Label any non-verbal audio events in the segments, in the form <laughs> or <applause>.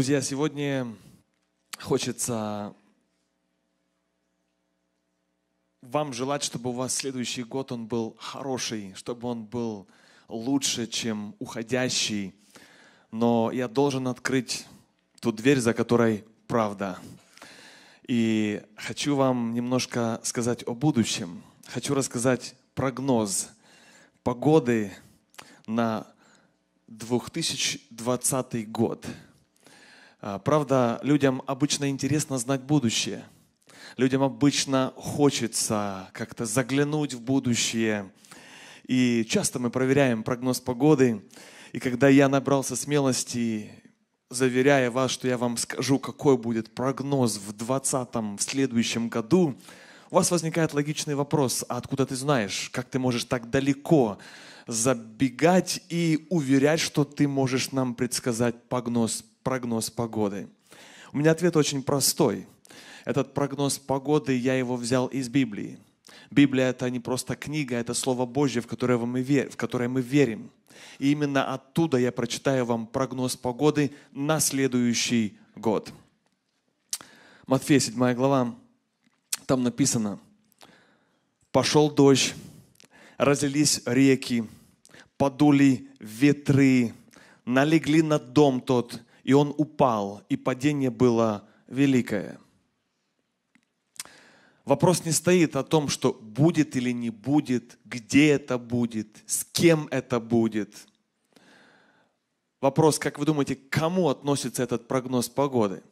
Друзья, сегодня хочется вам желать, чтобы у вас следующий год он был хороший, чтобы он был лучше, чем уходящий. Но я должен открыть ту дверь, за которой правда. И хочу вам немножко сказать о будущем. Хочу рассказать прогноз погоды на 2020 год – а, правда, людям обычно интересно знать будущее. Людям обычно хочется как-то заглянуть в будущее. И часто мы проверяем прогноз погоды. И когда я набрался смелости, заверяя вас, что я вам скажу, какой будет прогноз в 20-м, в следующем году, у вас возникает логичный вопрос, а откуда ты знаешь, как ты можешь так далеко забегать и уверять, что ты можешь нам предсказать прогноз прогноз погоды? У меня ответ очень простой. Этот прогноз погоды, я его взял из Библии. Библия – это не просто книга, это Слово Божье, в которое, мы верим, в которое мы верим. И именно оттуда я прочитаю вам прогноз погоды на следующий год. Матфея 7 глава, там написано, «Пошел дождь, разлились реки, подули ветры, налегли на дом тот, и он упал, и падение было великое. Вопрос не стоит о том, что будет или не будет, где это будет, с кем это будет. Вопрос, как вы думаете, к кому относится этот прогноз погоды?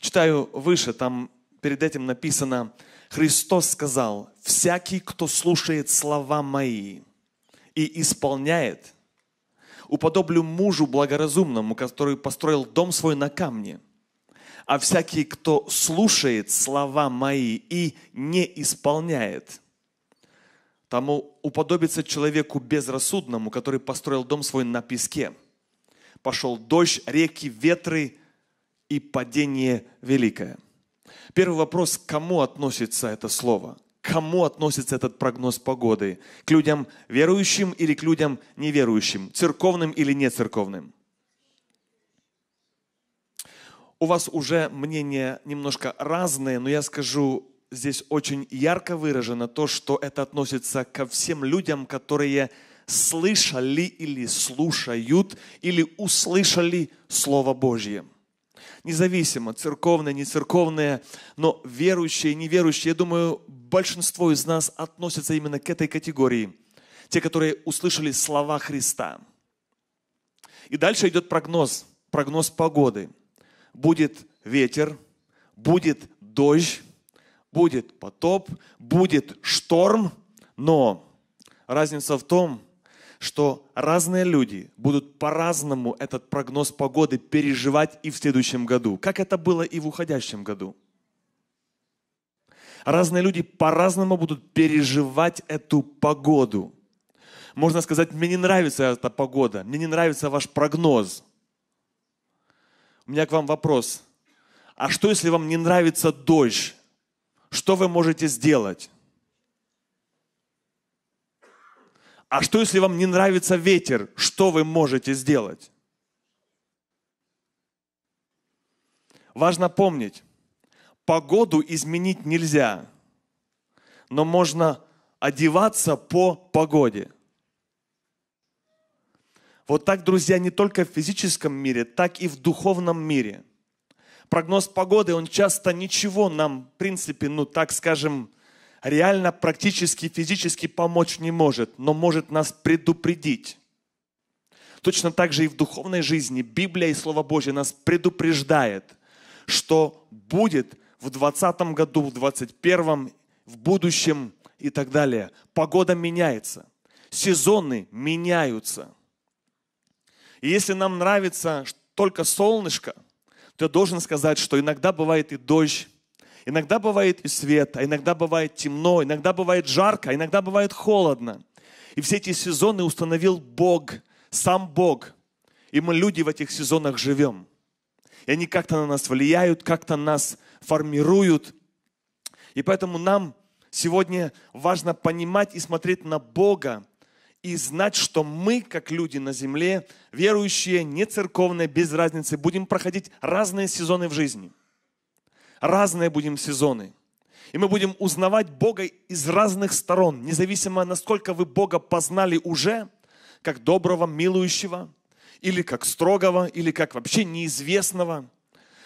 Читаю выше, там перед этим написано, Христос сказал, «Всякий, кто слушает слова Мои и исполняет, уподоблю мужу благоразумному, который построил дом свой на камне. А всякий, кто слушает слова мои и не исполняет, тому уподобится человеку безрассудному, который построил дом свой на песке. Пошел дождь, реки, ветры и падение великое. Первый вопрос, к кому относится это слово? кому относится этот прогноз погоды? К людям верующим или к людям неверующим? Церковным или нецерковным? У вас уже мнения немножко разные, но я скажу, здесь очень ярко выражено то, что это относится ко всем людям, которые слышали или слушают, или услышали Слово Божье независимо, церковное, нецерковное, но верующие, неверующие, я думаю, большинство из нас относятся именно к этой категории. Те, которые услышали слова Христа. И дальше идет прогноз, прогноз погоды. Будет ветер, будет дождь, будет потоп, будет шторм, но разница в том, что разные люди будут по-разному этот прогноз погоды переживать и в следующем году, как это было и в уходящем году – Разные люди по-разному будут переживать эту погоду. Можно сказать, мне не нравится эта погода, мне не нравится ваш прогноз. У меня к вам вопрос. А что, если вам не нравится дождь? Что вы можете сделать? А что, если вам не нравится ветер? Что вы можете сделать? Важно помнить, погоду изменить нельзя, но можно одеваться по погоде. Вот так, друзья, не только в физическом мире, так и в духовном мире. Прогноз погоды, он часто ничего нам, в принципе, ну так скажем, реально практически физически помочь не может, но может нас предупредить. Точно так же и в духовной жизни Библия и Слово Божье нас предупреждает, что будет в 2020 году, в 2021, в будущем и так далее. Погода меняется, сезоны меняются. И если нам нравится только солнышко, то я должен сказать, что иногда бывает и дождь, иногда бывает и свет, а иногда бывает темно, иногда бывает жарко, а иногда бывает холодно. И все эти сезоны установил Бог, сам Бог. И мы люди в этих сезонах живем. И они как-то на нас влияют, как-то нас формируют. И поэтому нам сегодня важно понимать и смотреть на Бога и знать, что мы, как люди на земле, верующие, не церковные, без разницы, будем проходить разные сезоны в жизни. Разные будем сезоны. И мы будем узнавать Бога из разных сторон, независимо, насколько вы Бога познали уже, как доброго, милующего, или как строгого, или как вообще неизвестного –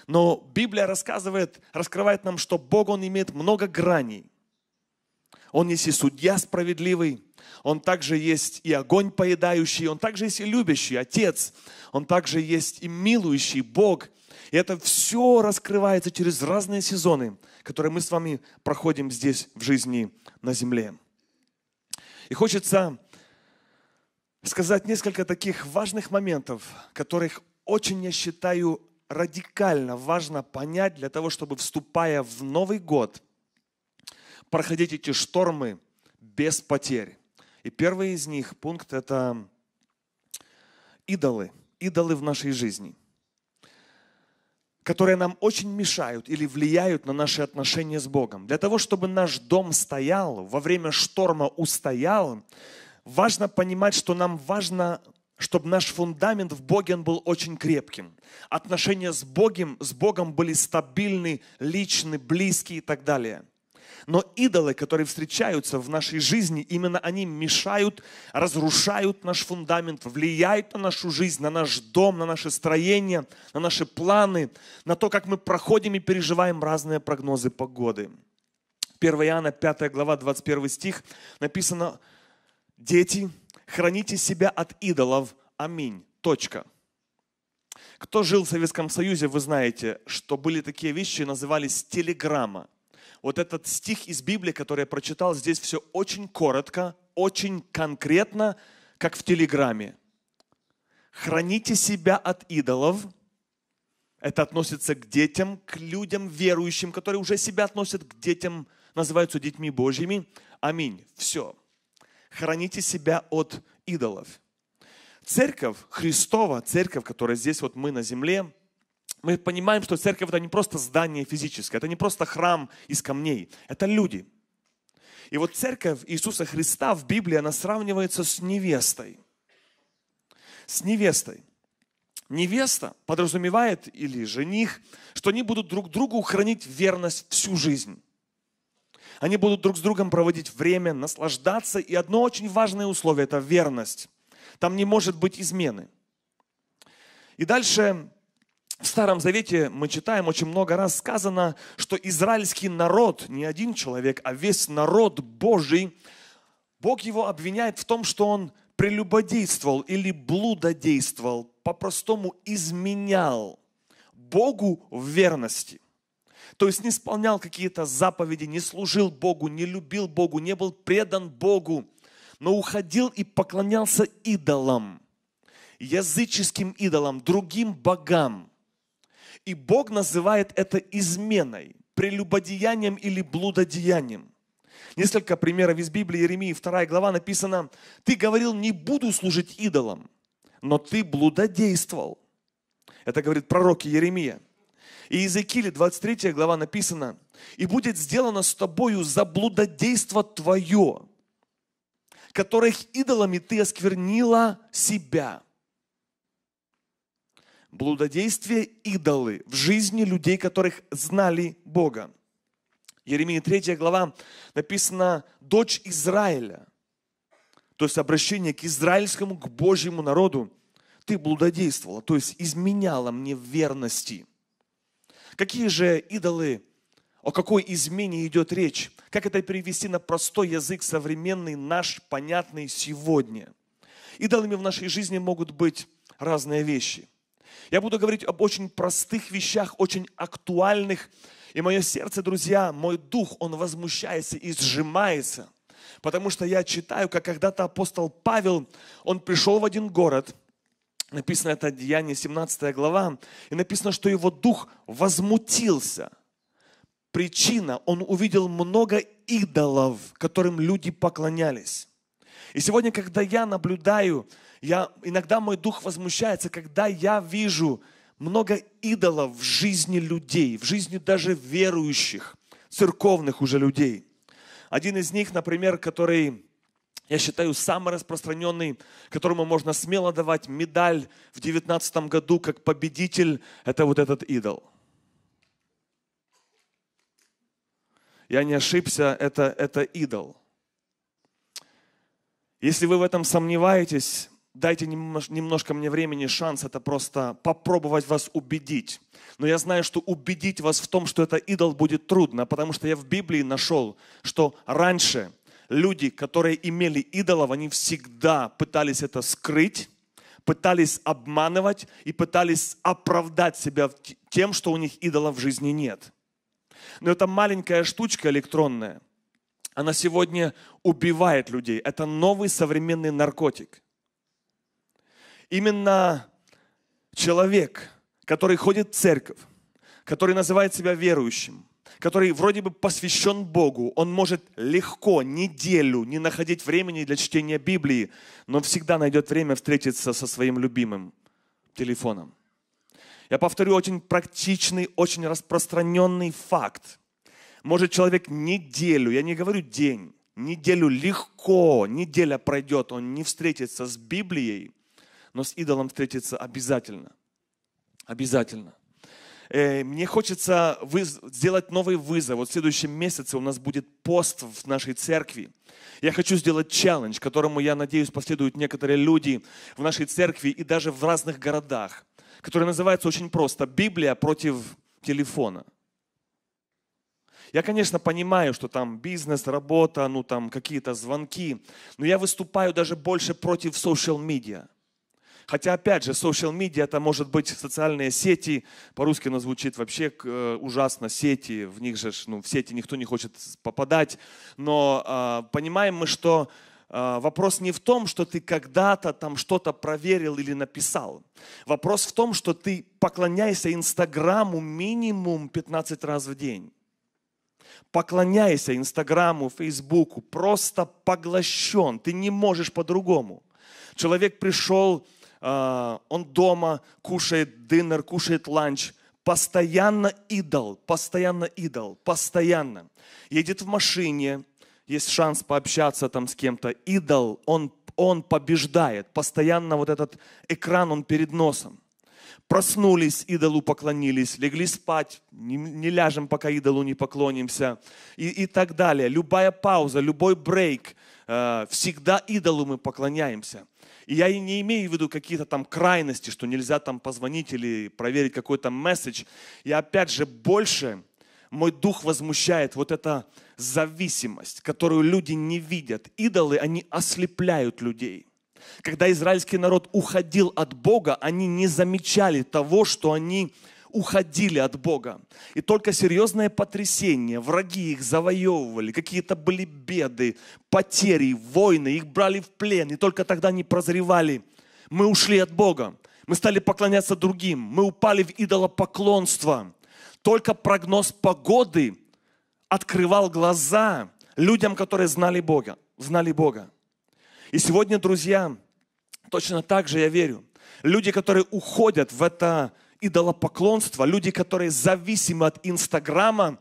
но Библия рассказывает, раскрывает нам, что Бог, Он имеет много граней. Он есть и судья справедливый, Он также есть и огонь поедающий, Он также есть и любящий Отец, Он также есть и милующий Бог. И это все раскрывается через разные сезоны, которые мы с вами проходим здесь в жизни на земле. И хочется сказать несколько таких важных моментов, которых очень я считаю радикально важно понять для того, чтобы, вступая в Новый год, проходить эти штормы без потерь. И первый из них пункт – это идолы, идолы в нашей жизни, которые нам очень мешают или влияют на наши отношения с Богом. Для того, чтобы наш дом стоял, во время шторма устоял, важно понимать, что нам важно чтобы наш фундамент в Боге он был очень крепким. Отношения с Богом, с Богом были стабильны, личны, близкие и так далее. Но идолы, которые встречаются в нашей жизни, именно они мешают, разрушают наш фундамент, влияют на нашу жизнь, на наш дом, на наше строение, на наши планы, на то, как мы проходим и переживаем разные прогнозы погоды. 1 Иоанна 5 глава 21 стих написано «Дети, Храните себя от идолов. Аминь. Точка. Кто жил в Советском Союзе, вы знаете, что были такие вещи, назывались телеграмма. Вот этот стих из Библии, который я прочитал, здесь все очень коротко, очень конкретно, как в телеграмме. Храните себя от идолов. Это относится к детям, к людям верующим, которые уже себя относят к детям, называются детьми Божьими. Аминь. Все храните себя от идолов. Церковь Христова, церковь, которая здесь вот мы на земле, мы понимаем, что церковь это не просто здание физическое, это не просто храм из камней, это люди. И вот церковь Иисуса Христа в Библии, она сравнивается с невестой. С невестой. Невеста подразумевает или жених, что они будут друг другу хранить верность всю жизнь. Они будут друг с другом проводить время, наслаждаться. И одно очень важное условие – это верность. Там не может быть измены. И дальше в Старом Завете мы читаем, очень много раз сказано, что израильский народ, не один человек, а весь народ Божий, Бог его обвиняет в том, что он прелюбодействовал или блудодействовал, по-простому изменял Богу в верности. То есть не исполнял какие-то заповеди, не служил Богу, не любил Богу, не был предан Богу, но уходил и поклонялся идолам, языческим идолам, другим богам. И Бог называет это изменой, прелюбодеянием или блудодеянием. Несколько примеров из Библии, Иеремии 2 глава написано, «Ты говорил, не буду служить идолам, но ты блудодействовал». Это говорит пророк Еремия. И Иезекииле 23 глава написано, «И будет сделано с тобою заблудодейство твое, которых идолами ты осквернила себя». Блудодействие идолы в жизни людей, которых знали Бога. Еремии 3 глава написано «Дочь Израиля», то есть обращение к израильскому, к Божьему народу. Ты блудодействовала, то есть изменяла мне верности – Какие же идолы, о какой измене идет речь? Как это перевести на простой язык, современный наш, понятный сегодня? Идолами в нашей жизни могут быть разные вещи. Я буду говорить об очень простых вещах, очень актуальных. И мое сердце, друзья, мой дух, он возмущается и сжимается. Потому что я читаю, как когда-то апостол Павел, он пришел в один город – написано это Деяние 17 глава, и написано, что его дух возмутился. Причина, он увидел много идолов, которым люди поклонялись. И сегодня, когда я наблюдаю, я, иногда мой дух возмущается, когда я вижу много идолов в жизни людей, в жизни даже верующих, церковных уже людей. Один из них, например, который я считаю, самый распространенный, которому можно смело давать медаль в 19 году как победитель, это вот этот идол. Я не ошибся, это, это идол. Если вы в этом сомневаетесь, дайте немножко мне времени, шанс это просто попробовать вас убедить. Но я знаю, что убедить вас в том, что это идол, будет трудно, потому что я в Библии нашел, что раньше – люди, которые имели идолов, они всегда пытались это скрыть, пытались обманывать и пытались оправдать себя тем, что у них идола в жизни нет. Но эта маленькая штучка электронная, она сегодня убивает людей. Это новый современный наркотик. Именно человек, который ходит в церковь, который называет себя верующим – который вроде бы посвящен Богу, он может легко неделю не находить времени для чтения Библии, но всегда найдет время встретиться со своим любимым телефоном. Я повторю очень практичный, очень распространенный факт. Может человек неделю, я не говорю день, неделю легко, неделя пройдет, он не встретится с Библией, но с идолом встретится обязательно. Обязательно. Э, мне хочется сделать новый вызов. Вот в следующем месяце у нас будет пост в нашей церкви. Я хочу сделать челлендж, которому, я надеюсь, последуют некоторые люди в нашей церкви и даже в разных городах, который называется очень просто «Библия против телефона». Я, конечно, понимаю, что там бизнес, работа, ну там какие-то звонки, но я выступаю даже больше против social медиа. Хотя, опять же, social media это может быть социальные сети, по-русски оно звучит вообще э, ужасно, сети, в них же, ну, в сети никто не хочет попадать, но э, понимаем мы, что а, Вопрос не в том, что ты когда-то там что-то проверил или написал. Вопрос в том, что ты поклоняйся Инстаграму минимум 15 раз в день. Поклоняйся Инстаграму, Фейсбуку, просто поглощен. Ты не можешь по-другому. Человек пришел а, он дома кушает динер, кушает ланч. Постоянно идол, постоянно идол, постоянно. Едет в машине, есть шанс пообщаться там с кем-то. Идол, он, он побеждает. Постоянно вот этот экран, он перед носом. Проснулись, идолу поклонились, легли спать, не, не ляжем, пока идолу не поклонимся и, и так далее. Любая пауза, любой брейк, э, всегда идолу мы поклоняемся. И я и не имею в виду какие-то там крайности, что нельзя там позвонить или проверить какой-то месседж. И опять же больше, мой дух возмущает вот эта зависимость, которую люди не видят. Идолы, они ослепляют людей. Когда израильский народ уходил от Бога, они не замечали того, что они уходили от Бога. И только серьезное потрясение, враги их завоевывали, какие-то были беды, потери, войны, их брали в плен, и только тогда они прозревали. Мы ушли от Бога, мы стали поклоняться другим, мы упали в идолопоклонство. Только прогноз погоды открывал глаза людям, которые знали Бога. Знали Бога. И сегодня, друзья, точно так же я верю. Люди, которые уходят в это идолопоклонство, люди, которые зависимы от Инстаграма.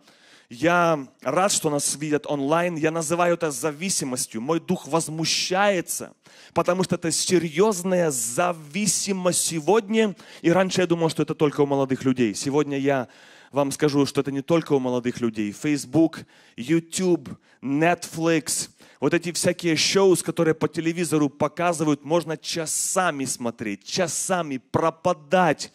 Я рад, что нас видят онлайн. Я называю это зависимостью. Мой дух возмущается, потому что это серьезная зависимость сегодня. И раньше я думал, что это только у молодых людей. Сегодня я вам скажу, что это не только у молодых людей. Facebook, YouTube, Netflix, вот эти всякие шоу, которые по телевизору показывают, можно часами смотреть, часами пропадать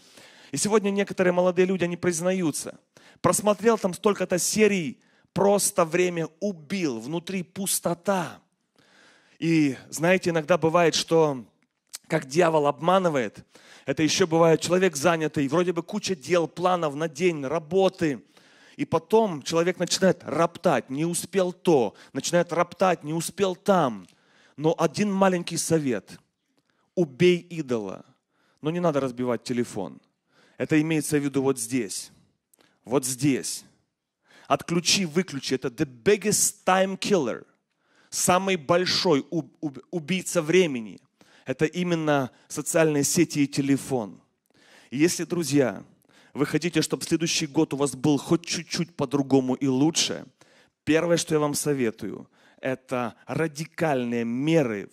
и сегодня некоторые молодые люди, они признаются. Просмотрел там столько-то серий, просто время убил, внутри пустота. И знаете, иногда бывает, что как дьявол обманывает, это еще бывает человек занятый, вроде бы куча дел, планов на день, работы – и потом человек начинает роптать, не успел то, начинает роптать, не успел там. Но один маленький совет. Убей идола. Но не надо разбивать телефон. Это имеется в виду вот здесь. Вот здесь. Отключи, выключи. Это the biggest time killer. Самый большой убийца времени. Это именно социальные сети и телефон. И если, друзья, вы хотите, чтобы следующий год у вас был хоть чуть-чуть по-другому и лучше, первое, что я вам советую, это радикальные меры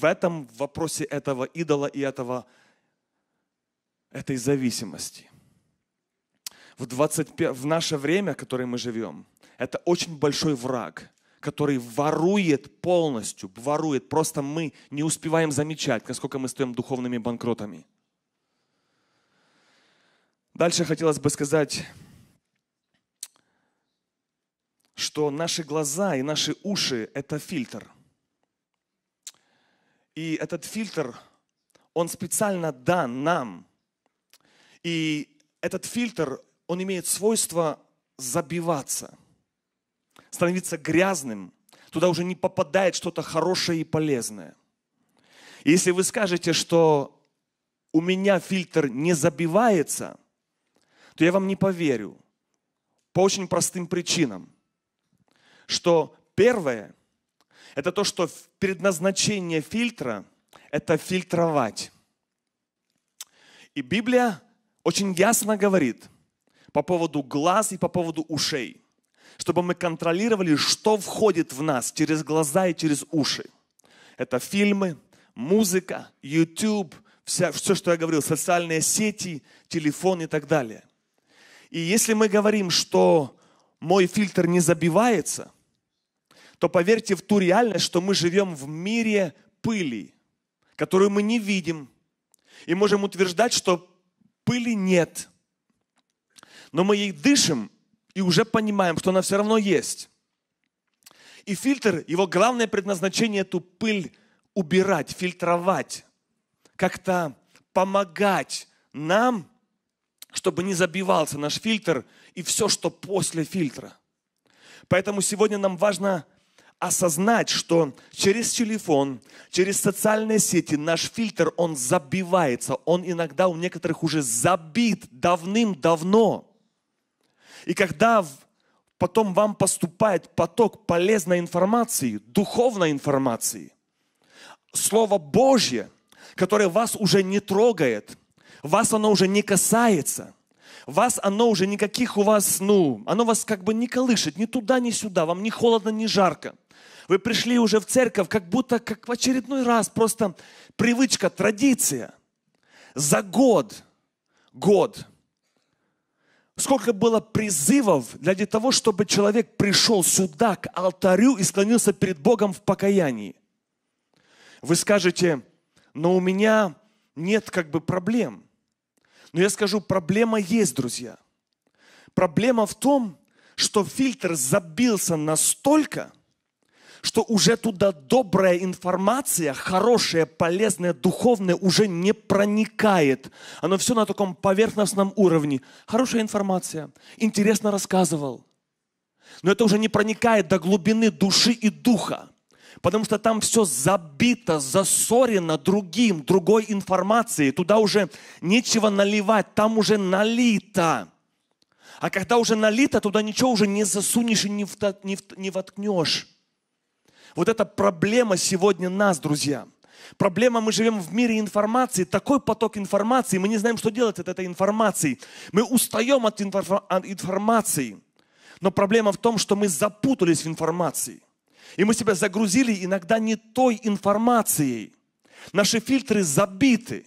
в этом вопросе этого идола и этого этой зависимости. В, 25, в наше время, в которое мы живем, это очень большой враг, который ворует полностью, ворует. Просто мы не успеваем замечать, насколько мы стоим духовными банкротами. Дальше хотелось бы сказать, что наши глаза и наши уши – это фильтр. И этот фильтр, он специально дан нам – и этот фильтр, он имеет свойство забиваться, становиться грязным. Туда уже не попадает что-то хорошее и полезное. И если вы скажете, что у меня фильтр не забивается, то я вам не поверю. По очень простым причинам. Что первое, это то, что предназначение фильтра – это фильтровать. И Библия очень ясно говорит по поводу глаз и по поводу ушей, чтобы мы контролировали, что входит в нас через глаза и через уши. Это фильмы, музыка, YouTube, вся, все, что я говорил, социальные сети, телефон и так далее. И если мы говорим, что мой фильтр не забивается, то поверьте в ту реальность, что мы живем в мире пыли, которую мы не видим. И можем утверждать, что пыли нет. Но мы ей дышим и уже понимаем, что она все равно есть. И фильтр, его главное предназначение эту пыль убирать, фильтровать, как-то помогать нам, чтобы не забивался наш фильтр и все, что после фильтра. Поэтому сегодня нам важно осознать, что через телефон, через социальные сети наш фильтр, он забивается, он иногда у некоторых уже забит давным-давно. И когда потом вам поступает поток полезной информации, духовной информации, Слово Божье, которое вас уже не трогает, вас оно уже не касается – вас оно уже никаких у вас, ну, оно вас как бы не колышет ни туда, ни сюда, вам не холодно, не жарко. Вы пришли уже в церковь, как будто как в очередной раз, просто привычка, традиция. За год, год, сколько было призывов для того, чтобы человек пришел сюда, к алтарю и склонился перед Богом в покаянии. Вы скажете, но у меня нет как бы проблем. Но я скажу, проблема есть, друзья. Проблема в том, что фильтр забился настолько – что уже туда добрая информация, хорошая, полезная, духовная уже не проникает. Оно все на таком поверхностном уровне. Хорошая информация, интересно рассказывал. Но это уже не проникает до глубины души и духа. Потому что там все забито, засорено другим, другой информацией. Туда уже нечего наливать, там уже налито. А когда уже налито, туда ничего уже не засунешь и не, вт... не, в... не воткнешь. Вот эта проблема сегодня нас, друзья. Проблема, мы живем в мире информации, такой поток информации, мы не знаем, что делать от этой информации. Мы устаем от, инфор- от информации. Но проблема в том, что мы запутались в информации. И мы себя загрузили иногда не той информацией. Наши фильтры забиты.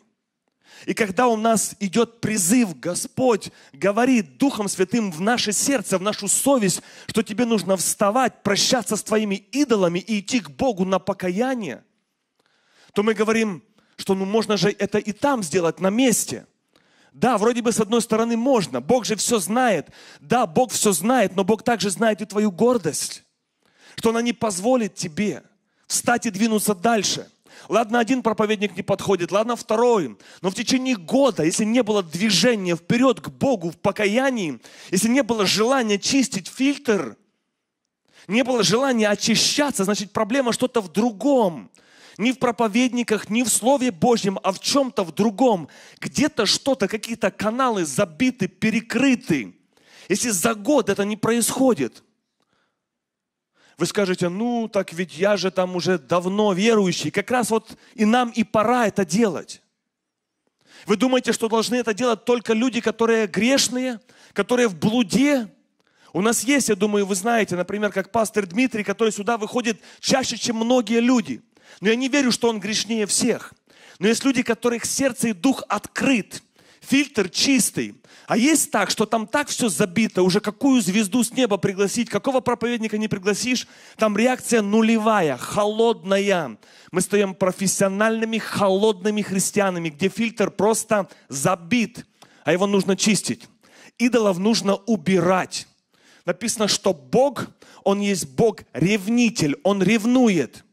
И когда у нас идет призыв, Господь говорит Духом Святым в наше сердце, в нашу совесть, что тебе нужно вставать, прощаться с твоими идолами и идти к Богу на покаяние, то мы говорим, что ну можно же это и там сделать, на месте. Да, вроде бы с одной стороны можно. Бог же все знает. Да, Бог все знает, но Бог также знает и твою гордость, что она не позволит тебе встать и двинуться дальше. Ладно, один проповедник не подходит, ладно, второй. Но в течение года, если не было движения вперед к Богу в покаянии, если не было желания чистить фильтр, не было желания очищаться, значит, проблема что-то в другом. Не в проповедниках, не в Слове Божьем, а в чем-то в другом. Где-то что-то, какие-то каналы забиты, перекрыты. Если за год это не происходит – вы скажете, ну так ведь я же там уже давно верующий. Как раз вот и нам и пора это делать. Вы думаете, что должны это делать только люди, которые грешные, которые в блуде? У нас есть, я думаю, вы знаете, например, как пастор Дмитрий, который сюда выходит чаще, чем многие люди. Но я не верю, что он грешнее всех. Но есть люди, которых сердце и дух открыт – фильтр чистый. А есть так, что там так все забито, уже какую звезду с неба пригласить, какого проповедника не пригласишь, там реакция нулевая, холодная. Мы стоим профессиональными, холодными христианами, где фильтр просто забит, а его нужно чистить. Идолов нужно убирать. Написано, что Бог, Он есть Бог-ревнитель, Он ревнует.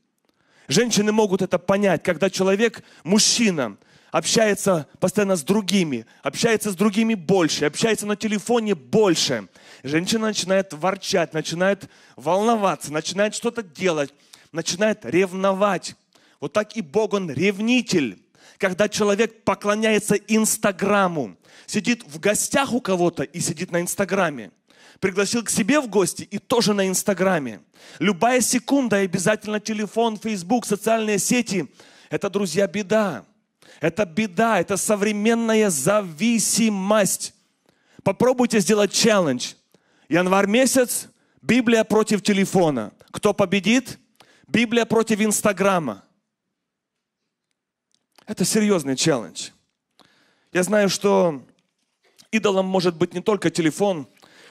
Женщины могут это понять, когда человек, мужчина – общается постоянно с другими, общается с другими больше, общается на телефоне больше. Женщина начинает ворчать, начинает волноваться, начинает что-то делать, начинает ревновать. Вот так и Бог, Он ревнитель. Когда человек поклоняется Инстаграму, сидит в гостях у кого-то и сидит на Инстаграме. Пригласил к себе в гости и тоже на Инстаграме. Любая секунда обязательно телефон, Фейсбук, социальные сети – это, друзья, беда. Это беда, это современная зависимость. Попробуйте сделать челлендж. Январь месяц, Библия против телефона. Кто победит? Библия против Инстаграма. Это серьезный челлендж. Я знаю, что идолом может быть не только телефон.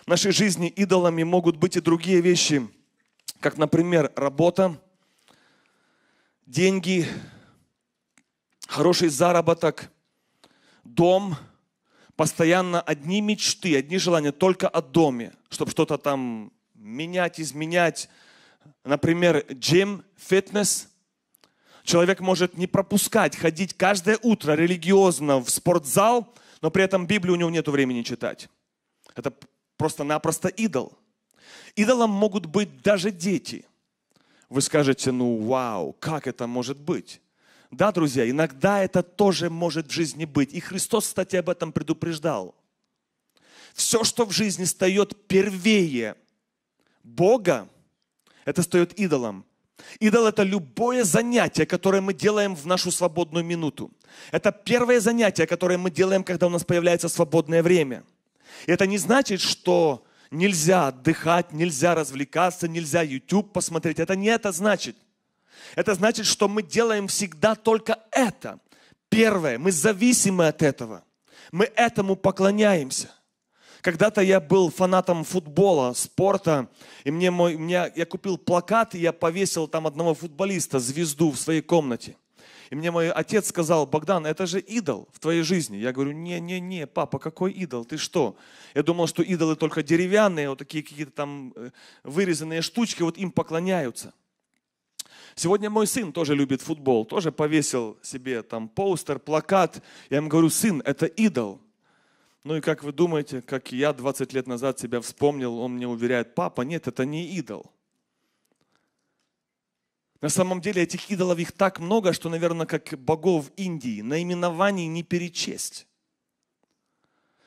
В нашей жизни идолами могут быть и другие вещи, как, например, работа, деньги, хороший заработок, дом, постоянно одни мечты, одни желания только о доме, чтобы что-то там менять, изменять. Например, джим, фитнес. Человек может не пропускать, ходить каждое утро религиозно в спортзал, но при этом Библию у него нет времени читать. Это просто-напросто идол. Идолом могут быть даже дети. Вы скажете, ну вау, как это может быть? Да, друзья, иногда это тоже может в жизни быть. И Христос, кстати, об этом предупреждал. Все, что в жизни встает первее Бога, это встает идолом. Идол – это любое занятие, которое мы делаем в нашу свободную минуту. Это первое занятие, которое мы делаем, когда у нас появляется свободное время. И это не значит, что нельзя отдыхать, нельзя развлекаться, нельзя YouTube посмотреть. Это не это значит – это значит, что мы делаем всегда только это. Первое, мы зависимы от этого. Мы этому поклоняемся. Когда-то я был фанатом футбола, спорта, и мне мой, меня, я купил плакат, и я повесил там одного футболиста, звезду в своей комнате. И мне мой отец сказал, Богдан, это же идол в твоей жизни. Я говорю, не-не-не, папа, какой идол, ты что? Я думал, что идолы только деревянные, вот такие какие-то там э, вырезанные штучки, вот им поклоняются. Сегодня мой сын тоже любит футбол, тоже повесил себе там постер, плакат. Я ему говорю, сын, это идол. Ну и как вы думаете, как я 20 лет назад себя вспомнил, он мне уверяет, папа, нет, это не идол. На самом деле этих идолов их так много, что, наверное, как богов Индии, наименований не перечесть.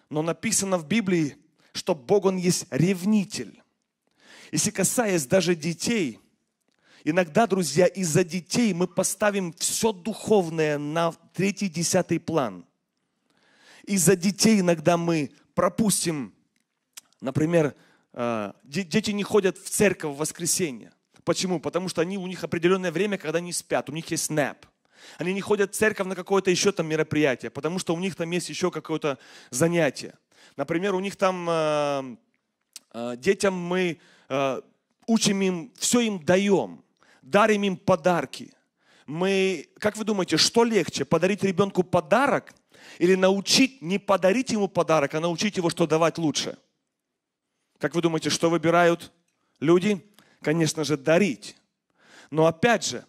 Но написано в Библии, что Бог, Он есть ревнитель. Если касаясь даже детей, Иногда, друзья, из-за детей мы поставим все духовное на третий, десятый план. Из-за детей иногда мы пропустим, например, э, дети не ходят в церковь в воскресенье. Почему? Потому что они, у них определенное время, когда они спят, у них есть снэп. Они не ходят в церковь на какое-то еще там мероприятие, потому что у них там есть еще какое-то занятие. Например, у них там э, э, детям мы учим им, все им даем дарим им подарки. Мы, как вы думаете, что легче, подарить ребенку подарок или научить, не подарить ему подарок, а научить его, что давать лучше? Как вы думаете, что выбирают люди? Конечно же, дарить. Но опять же,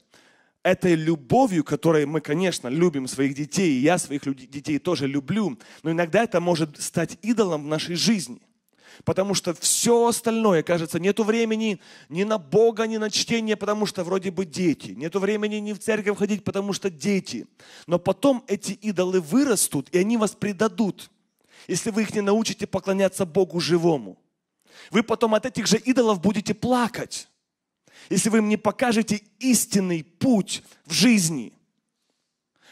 этой любовью, которой мы, конечно, любим своих детей, и я своих детей тоже люблю, но иногда это может стать идолом в нашей жизни – потому что все остальное, кажется, нету времени ни на Бога, ни на чтение, потому что вроде бы дети. Нету времени ни в церковь ходить, потому что дети. Но потом эти идолы вырастут, и они вас предадут, если вы их не научите поклоняться Богу живому. Вы потом от этих же идолов будете плакать, если вы им не покажете истинный путь в жизни.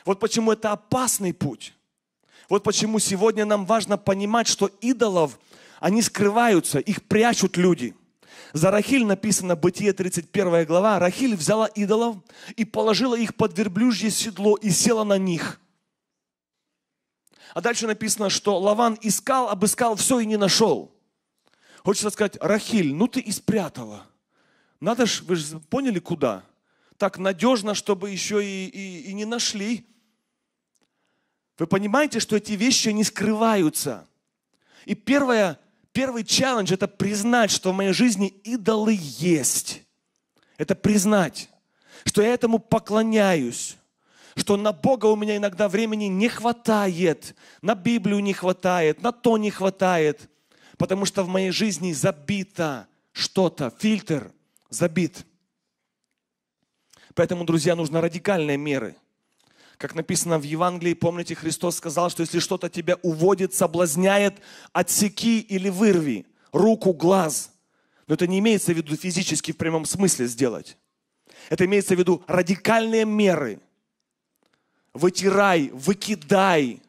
Вот почему это опасный путь. Вот почему сегодня нам важно понимать, что идолов – они скрываются, их прячут люди. За Рахиль написано Бытие 31 глава. Рахиль взяла идолов и положила их под верблюжье седло и села на них. А дальше написано, что Лаван искал, обыскал все и не нашел. Хочется сказать, Рахиль, ну ты и спрятала. Надо ж, вы же поняли, куда? Так надежно, чтобы еще и, и, и не нашли. Вы понимаете, что эти вещи не скрываются. И первое, Первый челлендж – это признать, что в моей жизни идолы есть. Это признать, что я этому поклоняюсь, что на Бога у меня иногда времени не хватает, на Библию не хватает, на то не хватает, потому что в моей жизни забито что-то, фильтр забит. Поэтому, друзья, нужны радикальные меры. Как написано в Евангелии, помните, Христос сказал, что если что-то тебя уводит, соблазняет, отсеки или вырви руку, глаз. Но это не имеется в виду физически в прямом смысле сделать. Это имеется в виду радикальные меры. Вытирай, выкидай.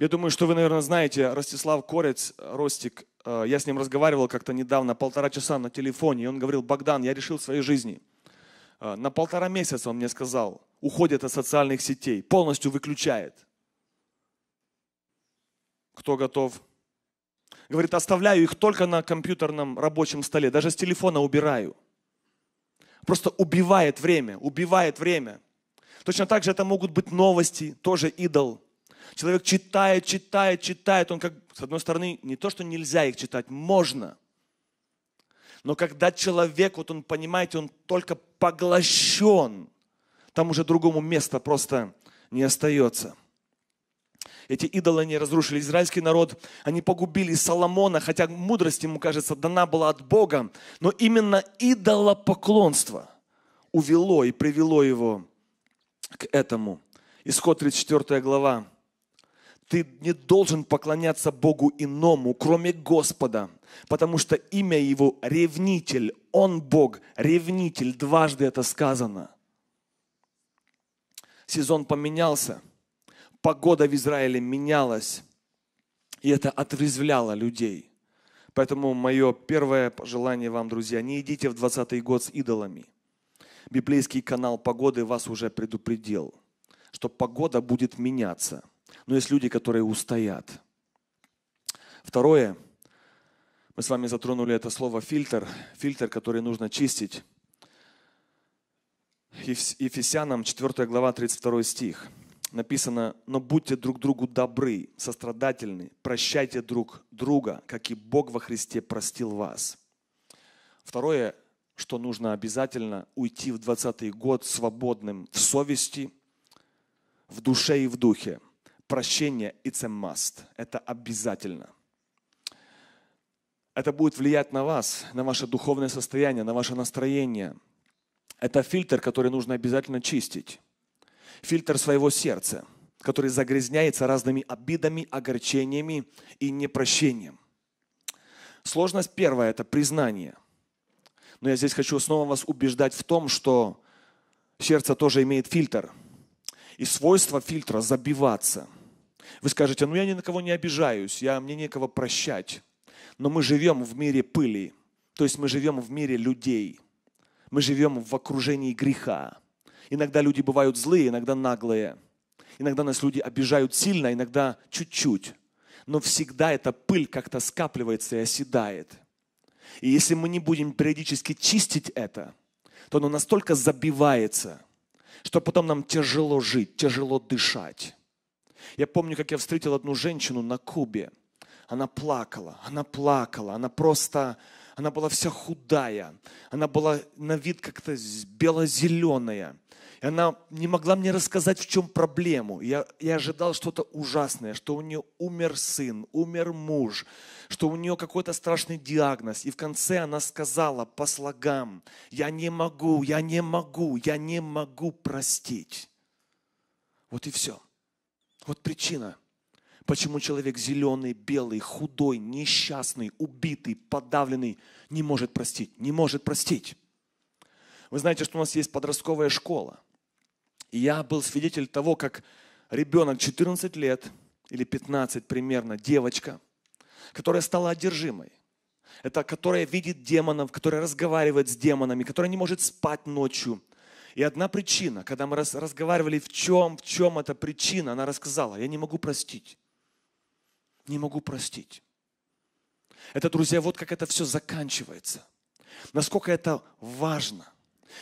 Я думаю, что вы, наверное, знаете, Ростислав Корец, Ростик, э, я с ним разговаривал как-то недавно, полтора часа на телефоне, и он говорил, Богдан, я решил в своей жизни – а, на полтора месяца, он мне сказал, уходит от социальных сетей, полностью выключает. Кто готов? Говорит, оставляю их только на компьютерном рабочем столе, даже с телефона убираю. Просто убивает время, убивает время. Точно так же это могут быть новости, тоже идол. Человек читает, читает, читает. Он как, с одной стороны, не то, что нельзя их читать, можно – но когда человек, вот он, понимаете, он только поглощен, там уже другому места просто не остается. Эти идолы, они разрушили израильский народ, они погубили Соломона, хотя мудрость ему, кажется, дана была от Бога, но именно идолопоклонство увело и привело его к этому. Исход 34 глава, ты не должен поклоняться Богу иному, кроме Господа, потому что имя Его ревнитель, Он Бог, ревнитель, дважды это сказано. Сезон поменялся, погода в Израиле менялась, и это отрезвляло людей. Поэтому мое первое пожелание вам, друзья, не идите в 20 год с идолами. Библейский канал погоды вас уже предупредил, что погода будет меняться – но есть люди, которые устоят. Второе, мы с вами затронули это слово фильтр, фильтр, который нужно чистить. Ефесянам 4 глава 32 стих написано, но будьте друг другу добры, сострадательны, прощайте друг друга, как и Бог во Христе простил вас. Второе, что нужно обязательно уйти в 20 год свободным в совести, в душе и в духе прощение – it's a must. Это обязательно. Это будет влиять на вас, на ваше духовное состояние, на ваше настроение. Это фильтр, который нужно обязательно чистить. Фильтр своего сердца, который загрязняется разными обидами, огорчениями и непрощением. Сложность первая – это признание. Но я здесь хочу снова вас убеждать в том, что сердце тоже имеет фильтр. И свойство фильтра – забиваться – вы скажете, ну я ни на кого не обижаюсь, я, мне некого прощать. Но мы живем в мире пыли, то есть мы живем в мире людей, мы живем в окружении греха. Иногда люди бывают злые, иногда наглые, иногда нас люди обижают сильно, иногда чуть-чуть. Но всегда эта пыль как-то скапливается и оседает. И если мы не будем периодически чистить это, то оно настолько забивается, что потом нам тяжело жить, тяжело дышать. Я помню, как я встретил одну женщину на Кубе. Она плакала, она плакала, она просто, она была вся худая, она была на вид как-то бело-зеленая. И она не могла мне рассказать, в чем проблему. Я, я ожидал что-то ужасное, что у нее умер сын, умер муж, что у нее какой-то страшный диагноз. И в конце она сказала по слогам, я не могу, я не могу, я не могу простить. Вот и все. Вот причина, почему человек зеленый, белый, худой, несчастный, убитый, подавленный не может простить, не может простить. Вы знаете, что у нас есть подростковая школа. И я был свидетель того, как ребенок 14 лет или 15 примерно, девочка, которая стала одержимой, это которая видит демонов, которая разговаривает с демонами, которая не может спать ночью, и одна причина, когда мы разговаривали, в чем, в чем эта причина, она рассказала, я не могу простить. Не могу простить. Это, друзья, вот как это все заканчивается. Насколько это важно.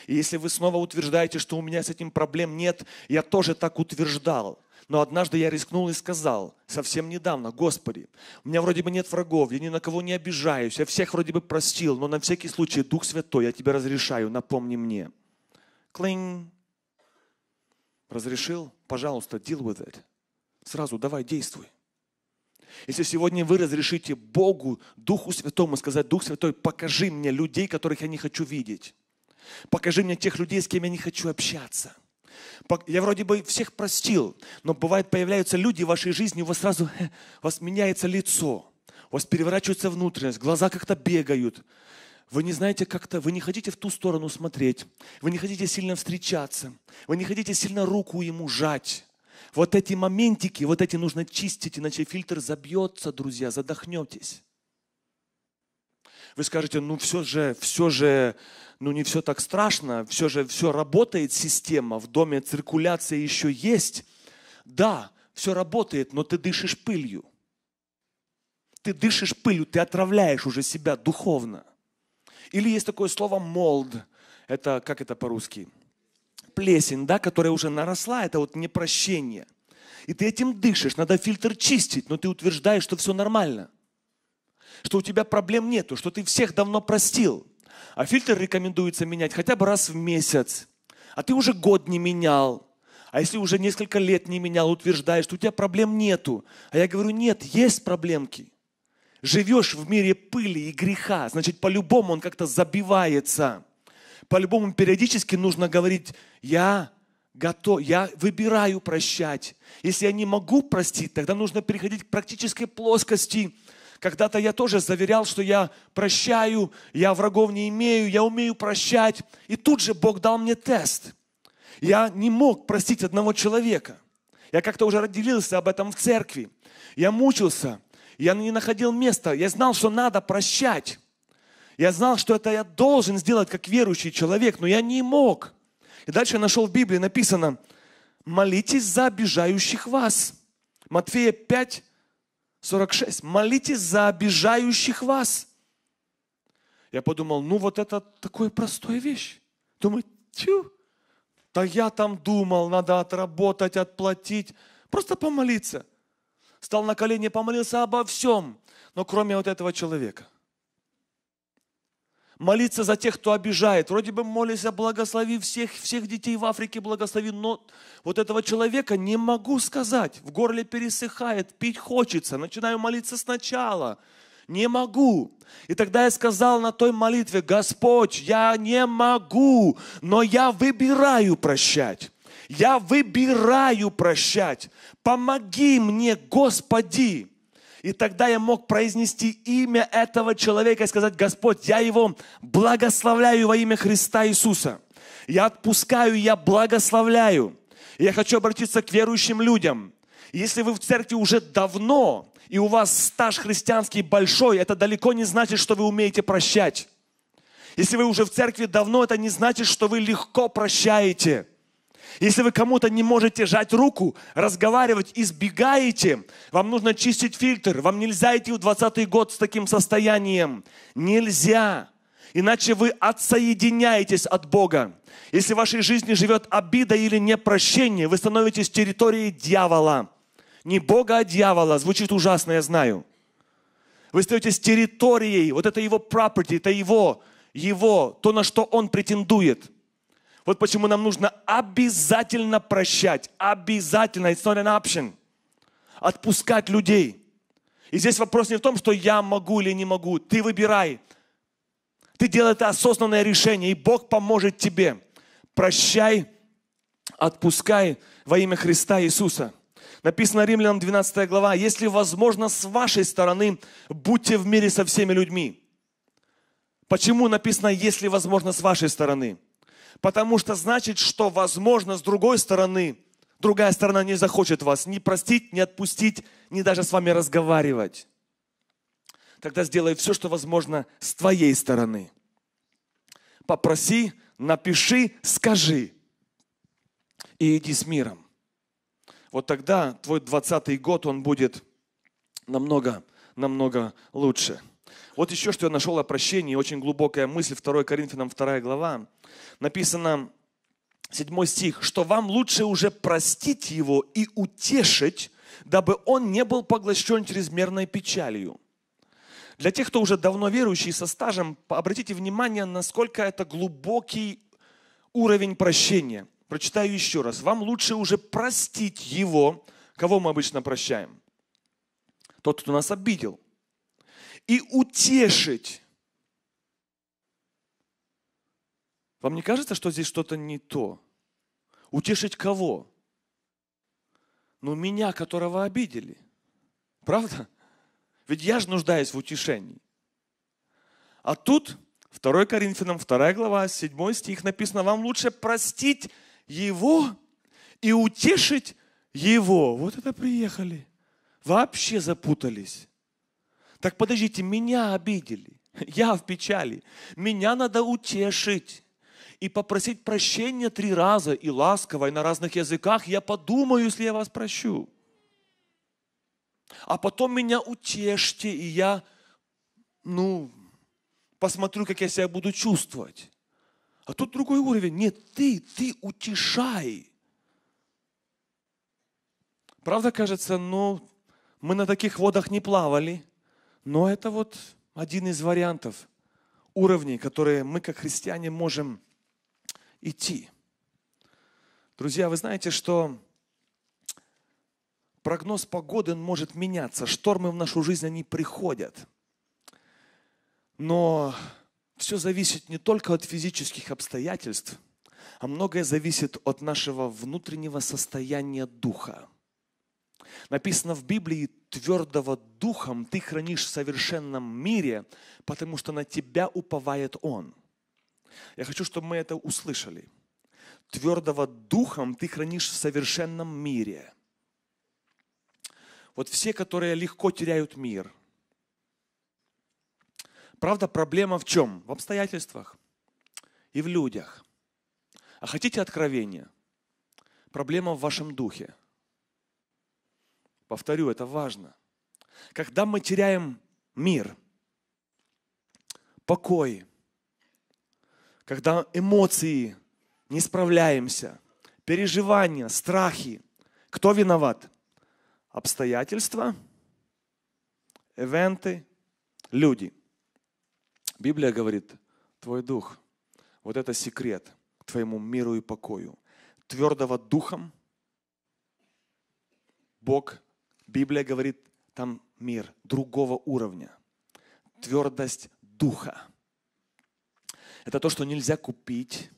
И если вы снова утверждаете, что у меня с этим проблем нет, я тоже так утверждал. Но однажды я рискнул и сказал, совсем недавно, Господи, у меня вроде бы нет врагов, я ни на кого не обижаюсь, я всех вроде бы простил, но на всякий случай, Дух Святой, я тебе разрешаю, напомни мне. Клинг. Разрешил? Пожалуйста, deal with it. Сразу давай, действуй. Если сегодня вы разрешите Богу, Духу Святому сказать, Дух Святой, покажи мне людей, которых я не хочу видеть. Покажи мне тех людей, с кем я не хочу общаться. Я вроде бы всех простил, но бывает появляются люди в вашей жизни, у вас сразу <laughs> у вас меняется лицо, у вас переворачивается внутренность, глаза как-то бегают. Вы не знаете как-то, вы не хотите в ту сторону смотреть, вы не хотите сильно встречаться, вы не хотите сильно руку ему жать. Вот эти моментики, вот эти нужно чистить, иначе фильтр забьется, друзья, задохнетесь. Вы скажете, ну все же, все же, ну не все так страшно, все же, все работает система, в доме циркуляция еще есть. Да, все работает, но ты дышишь пылью. Ты дышишь пылью, ты отравляешь уже себя духовно – или есть такое слово молд. Это как это по-русски? Плесень, да, которая уже наросла, это вот непрощение. И ты этим дышишь, надо фильтр чистить, но ты утверждаешь, что все нормально. Что у тебя проблем нету, что ты всех давно простил. А фильтр рекомендуется менять хотя бы раз в месяц. А ты уже год не менял. А если уже несколько лет не менял, утверждаешь, что у тебя проблем нету. А я говорю, нет, есть проблемки живешь в мире пыли и греха, значит, по-любому он как-то забивается. По-любому периодически нужно говорить, я готов, я выбираю прощать. Если я не могу простить, тогда нужно переходить к практической плоскости. Когда-то я тоже заверял, что я прощаю, я врагов не имею, я умею прощать. И тут же Бог дал мне тест. Я не мог простить одного человека. Я как-то уже разделился об этом в церкви. Я мучился. Я не находил места. Я знал, что надо прощать. Я знал, что это я должен сделать как верующий человек, но я не мог. И дальше я нашел в Библии написано, молитесь за обижающих вас. Матфея 5, 46. Молитесь за обижающих вас. Я подумал, ну вот это такая простая вещь. Думаю, тю, да я там думал, надо отработать, отплатить. Просто помолиться стал на колени, помолился обо всем, но кроме вот этого человека. Молиться за тех, кто обижает. Вроде бы молишься, благослови всех, всех детей в Африке, благослови, но вот этого человека не могу сказать. В горле пересыхает, пить хочется. Начинаю молиться сначала. Не могу. И тогда я сказал на той молитве, Господь, я не могу, но я выбираю прощать. Я выбираю прощать. Помоги мне, Господи. И тогда я мог произнести имя этого человека и сказать, Господь, я его благословляю во имя Христа Иисуса. Я отпускаю, я благословляю. я хочу обратиться к верующим людям. Если вы в церкви уже давно, и у вас стаж христианский большой, это далеко не значит, что вы умеете прощать. Если вы уже в церкви давно, это не значит, что вы легко прощаете. Если вы кому-то не можете жать руку, разговаривать, избегаете, вам нужно чистить фильтр. Вам нельзя идти в 20 год с таким состоянием. Нельзя. Иначе вы отсоединяетесь от Бога. Если в вашей жизни живет обида или непрощение, вы становитесь территорией дьявола. Не Бога, а дьявола. Звучит ужасно, я знаю. Вы становитесь территорией. Вот это его property, это его, его, то, на что он претендует – вот почему нам нужно обязательно прощать, обязательно, it's not an option, отпускать людей. И здесь вопрос не в том, что я могу или не могу, ты выбирай. Ты делай это осознанное решение, и Бог поможет тебе. Прощай, отпускай во имя Христа Иисуса. Написано Римлянам 12 глава, если возможно с вашей стороны, будьте в мире со всеми людьми. Почему написано, если возможно с вашей стороны? Потому что значит, что, возможно, с другой стороны, другая сторона не захочет вас ни простить, ни отпустить, ни даже с вами разговаривать. Тогда сделай все, что возможно с твоей стороны. Попроси, напиши, скажи. И иди с миром. Вот тогда твой 20 год, он будет намного, намного лучше. Вот еще что я нашел о прощении, очень глубокая мысль, 2 Коринфянам 2 глава. Написано, 7 стих, что вам лучше уже простить его и утешить, дабы он не был поглощен чрезмерной печалью. Для тех, кто уже давно верующий со стажем, обратите внимание, насколько это глубокий уровень прощения. Прочитаю еще раз. Вам лучше уже простить его, кого мы обычно прощаем. Тот, кто нас обидел и утешить. Вам не кажется, что здесь что-то не то? Утешить кого? Ну, меня, которого обидели. Правда? Ведь я же нуждаюсь в утешении. А тут 2 Коринфянам 2 глава, 7 стих написано, вам лучше простить его и утешить его. Вот это приехали. Вообще запутались. Так подождите, меня обидели. <laughs> Я в печали. Меня надо утешить и попросить прощения три раза и ласково, и на разных языках. Я подумаю, если я вас прощу. А потом меня утешьте, и я, ну, посмотрю, как я себя буду чувствовать. А тут другой уровень. Нет, ты, ты утешай. Правда, кажется, ну, мы на таких водах не плавали – но это вот один из вариантов уровней, которые мы как христиане можем идти. Друзья, вы знаете, что прогноз погоды он может меняться. Штормы в нашу жизнь, они приходят. Но все зависит не только от физических обстоятельств, а многое зависит от нашего внутреннего состояния духа. Написано в Библии твердого духом ты хранишь в совершенном мире, потому что на тебя уповает Он. Я хочу, чтобы мы это услышали. Твердого духом ты хранишь в совершенном мире. Вот все, которые легко теряют мир. Правда, проблема в чем? В обстоятельствах и в людях. А хотите откровения? Проблема в вашем духе – Повторю, это важно. Когда мы теряем мир, покой, когда эмоции не справляемся, переживания, страхи, кто виноват? Обстоятельства, эвенты, люди. Библия говорит, твой дух, вот это секрет твоему миру и покою. Твердого духом Бог Библия говорит, там мир другого уровня, твердость духа. Это то, что нельзя купить,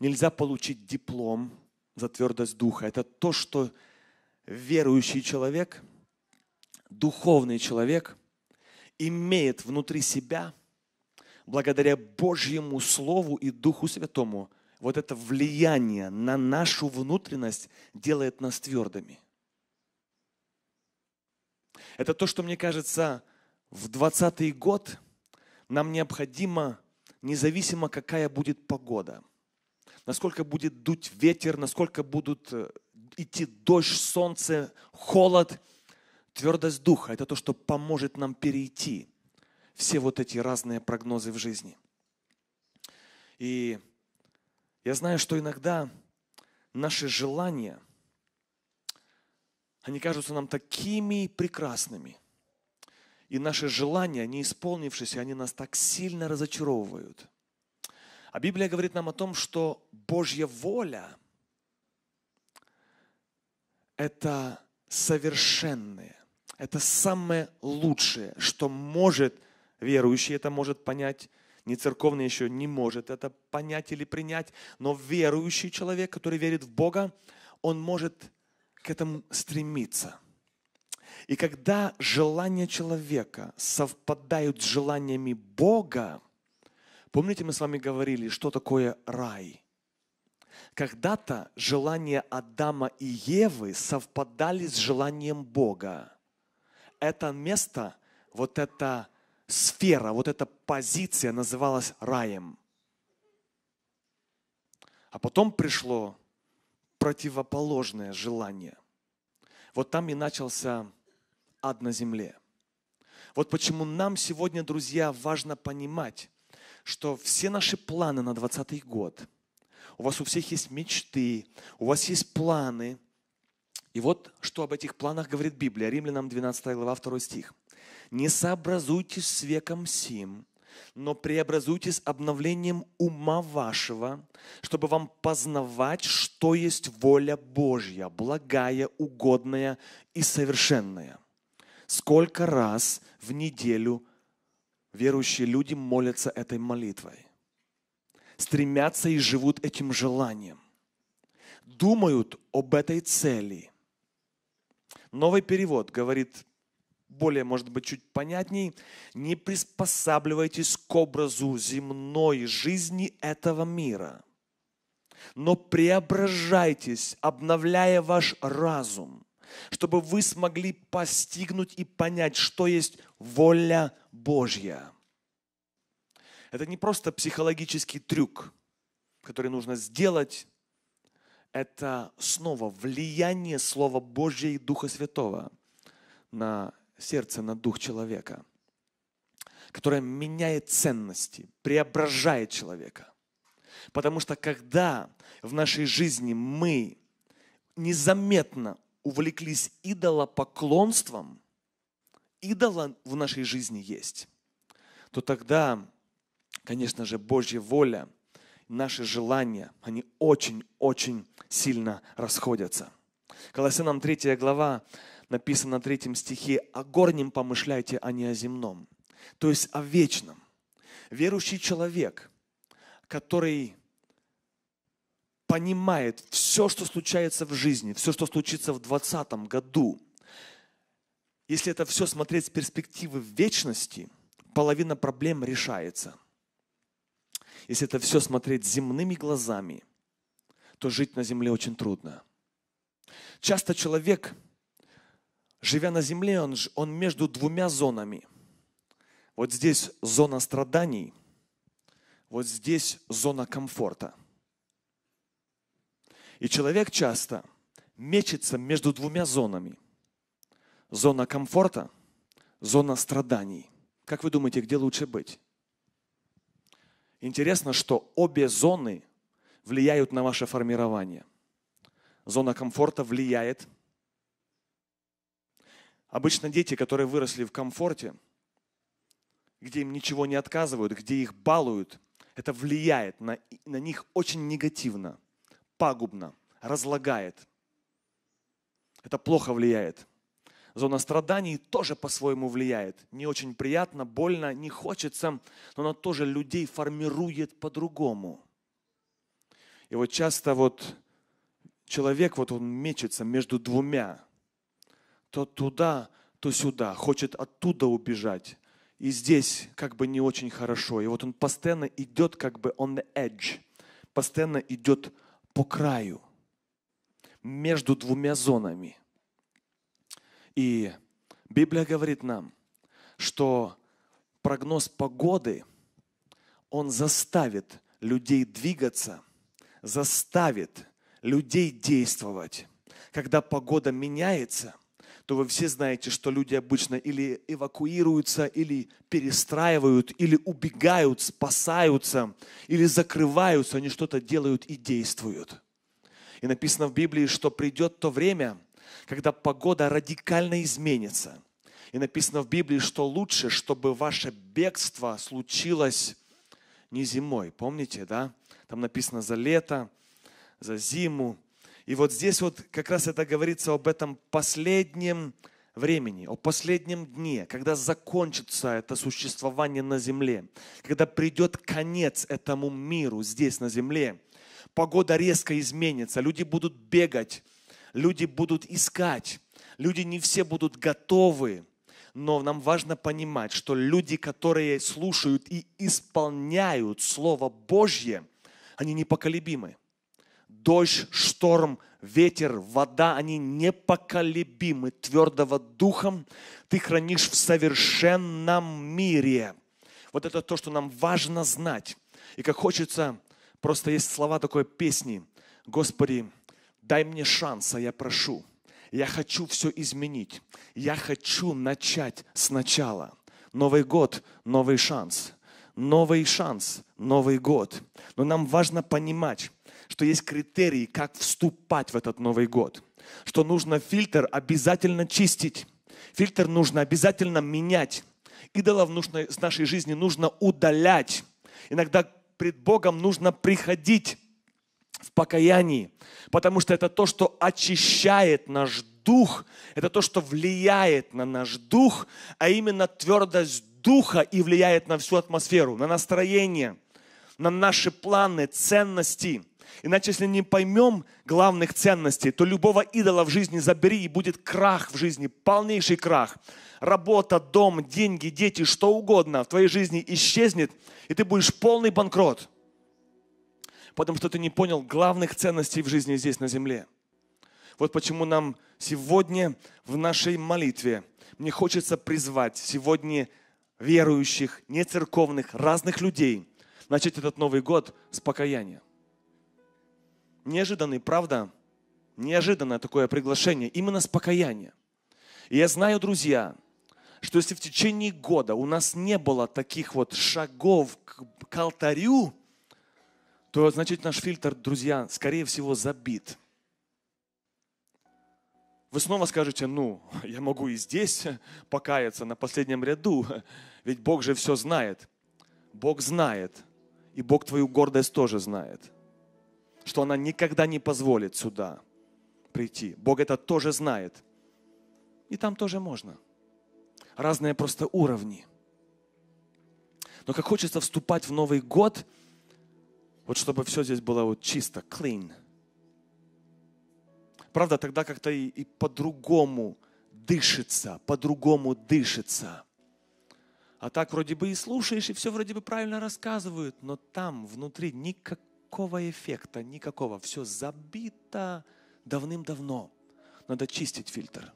нельзя получить диплом за твердость духа. Это то, что верующий человек, духовный человек имеет внутри себя благодаря Божьему Слову и Духу Святому. Вот это влияние на нашу внутренность делает нас твердыми – это то, что, мне кажется, в 20 год нам необходимо, независимо какая будет погода, насколько будет дуть ветер, насколько будут э, идти дождь, солнце, холод, твердость духа – это то, что поможет нам перейти все вот эти разные прогнозы в жизни. И я знаю, что иногда наши желания – они кажутся нам такими прекрасными. И наши желания, не исполнившись, они нас так сильно разочаровывают. А Библия говорит нам о том, что Божья воля – это совершенное, это самое лучшее, что может верующий, это может понять, не церковный еще не может это понять или принять, но верующий человек, который верит в Бога, он может к этому стремиться. И когда желания человека совпадают с желаниями Бога, помните, мы с вами говорили, что такое рай – когда-то желания Адама и Евы совпадали с желанием Бога. Это место, вот эта сфера, вот эта позиция называлась раем. А потом пришло противоположное желание. Вот там и начался ад на земле. Вот почему нам сегодня, друзья, важно понимать, что все наши планы на 20 год, у вас у всех есть мечты, у вас есть планы. И вот что об этих планах говорит Библия, Римлянам 12 глава 2 стих. «Не сообразуйтесь с веком сим, но преобразуйтесь обновлением ума вашего, чтобы вам познавать, что есть воля Божья, благая, угодная и совершенная. Сколько раз в неделю верующие люди молятся этой молитвой, стремятся и живут этим желанием, думают об этой цели. Новый перевод говорит более, может быть, чуть понятней, не приспосабливайтесь к образу земной жизни этого мира, но преображайтесь, обновляя ваш разум, чтобы вы смогли постигнуть и понять, что есть воля Божья. Это не просто психологический трюк, который нужно сделать, это снова влияние Слова Божьего и Духа Святого на сердце на дух человека, которое меняет ценности, преображает человека. Потому что когда в нашей жизни мы незаметно увлеклись идолопоклонством, идола в нашей жизни есть, то тогда, конечно же, Божья воля, наши желания, они очень-очень сильно расходятся. Колоссянам 3 глава написано на третьем стихе, о горнем помышляйте, а не о земном. То есть о вечном. Верующий человек, который понимает все, что случается в жизни, все, что случится в 2020 году, если это все смотреть с перспективы вечности, половина проблем решается. Если это все смотреть земными глазами, то жить на земле очень трудно. Часто человек – живя на земле, он, он между двумя зонами. Вот здесь зона страданий, вот здесь зона комфорта. И человек часто мечется между двумя зонами. Зона комфорта, зона страданий. Как вы думаете, где лучше быть? Интересно, что обе зоны влияют на ваше формирование. Зона комфорта влияет Обычно дети, которые выросли в комфорте, где им ничего не отказывают, где их балуют, это влияет на, на них очень негативно, пагубно, разлагает. Это плохо влияет. Зона страданий тоже по-своему влияет. Не очень приятно, больно, не хочется, но она тоже людей формирует по-другому. И вот часто вот человек, вот он мечется между двумя то туда, то сюда, хочет оттуда убежать. И здесь как бы не очень хорошо. И вот он постоянно идет как бы on the edge, постоянно идет по краю, между двумя зонами. И Библия говорит нам, что прогноз погоды, он заставит людей двигаться, заставит людей действовать. Когда погода меняется – то вы все знаете, что люди обычно или эвакуируются, или перестраивают, или убегают, спасаются, или закрываются, они что-то делают и действуют. И написано в Библии, что придет то время, когда погода радикально изменится. И написано в Библии, что лучше, чтобы ваше бегство случилось не зимой. Помните, да? Там написано за лето, за зиму, и вот здесь вот как раз это говорится об этом последнем времени, о последнем дне, когда закончится это существование на земле, когда придет конец этому миру здесь на земле. Погода резко изменится, люди будут бегать, люди будут искать, люди не все будут готовы. Но нам важно понимать, что люди, которые слушают и исполняют Слово Божье, они непоколебимы дождь, шторм, ветер, вода, они непоколебимы, твердого духом ты хранишь в совершенном мире. Вот это то, что нам важно знать. И как хочется, просто есть слова такой песни. Господи, дай мне шанса, я прошу. Я хочу все изменить. Я хочу начать сначала. Новый год, новый шанс. Новый шанс, Новый год. Но нам важно понимать, что есть критерии, как вступать в этот Новый год, что нужно фильтр обязательно чистить, фильтр нужно обязательно менять, идолов нужно с нашей жизни нужно удалять. Иногда пред Богом нужно приходить в покаянии, потому что это то, что очищает наш дух, это то, что влияет на наш дух, а именно твердость духа и влияет на всю атмосферу, на настроение, на наши планы, ценности – Иначе, если не поймем главных ценностей, то любого идола в жизни забери, и будет крах в жизни, полнейший крах. Работа, дом, деньги, дети, что угодно в твоей жизни исчезнет, и ты будешь полный банкрот. Потому что ты не понял главных ценностей в жизни здесь, на земле. Вот почему нам сегодня в нашей молитве мне хочется призвать сегодня верующих, не церковных, разных людей начать этот Новый год с покаяния неожиданный, правда? Неожиданное такое приглашение, именно с покаяния. И я знаю, друзья, что если в течение года у нас не было таких вот шагов к, к алтарю, то значит наш фильтр, друзья, скорее всего забит. Вы снова скажете, ну, я могу и здесь покаяться на последнем ряду, ведь Бог же все знает. Бог знает, и Бог твою гордость тоже знает что она никогда не позволит сюда прийти. Бог это тоже знает. И там тоже можно. Разные просто уровни. Но как хочется вступать в Новый год, вот чтобы все здесь было вот чисто, clean. Правда, тогда как-то и, и по-другому дышится, по-другому дышится. А так вроде бы и слушаешь, и все вроде бы правильно рассказывают, но там внутри никак, никакого эффекта, никакого. Все забито давным-давно. Надо чистить фильтр.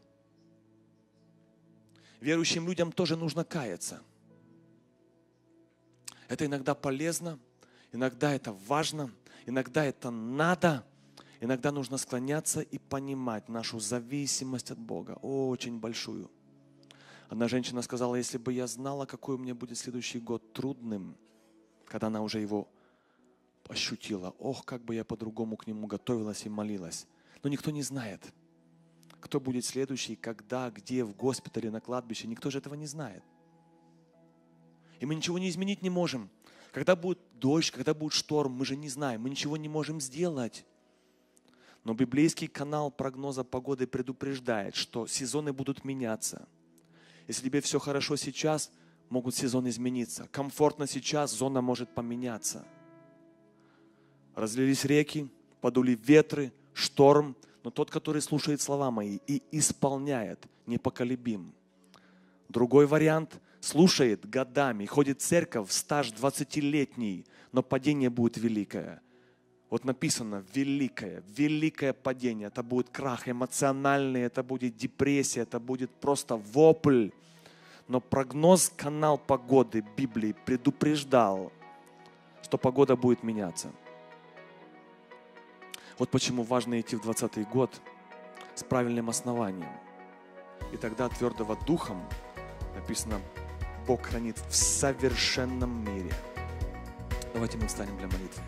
Верующим людям тоже нужно каяться. Это иногда полезно, иногда это важно, иногда это надо, иногда нужно склоняться и понимать нашу зависимость от Бога, очень большую. Одна женщина сказала, если бы я знала, какой у меня будет следующий год трудным, когда она уже его ощутила, ох, как бы я по-другому к нему готовилась и молилась. Но никто не знает, кто будет следующий, когда, где, в госпитале, на кладбище. Никто же этого не знает. И мы ничего не изменить не можем. Когда будет дождь, когда будет шторм, мы же не знаем, мы ничего не можем сделать. Но библейский канал прогноза погоды предупреждает, что сезоны будут меняться. Если тебе все хорошо сейчас, могут сезон измениться. Комфортно сейчас, зона может поменяться – Разлились реки, подули ветры, шторм, но тот, который слушает слова мои и исполняет, непоколебим. Другой вариант – слушает годами, ходит в церковь, стаж 20-летний, но падение будет великое. Вот написано великое, великое падение. Это будет крах эмоциональный, это будет депрессия, это будет просто вопль. Но прогноз канал погоды Библии предупреждал, что погода будет меняться. Вот почему важно идти в 20 год с правильным основанием. И тогда твердого духом написано, Бог хранит в совершенном мире. Давайте мы встанем для молитвы.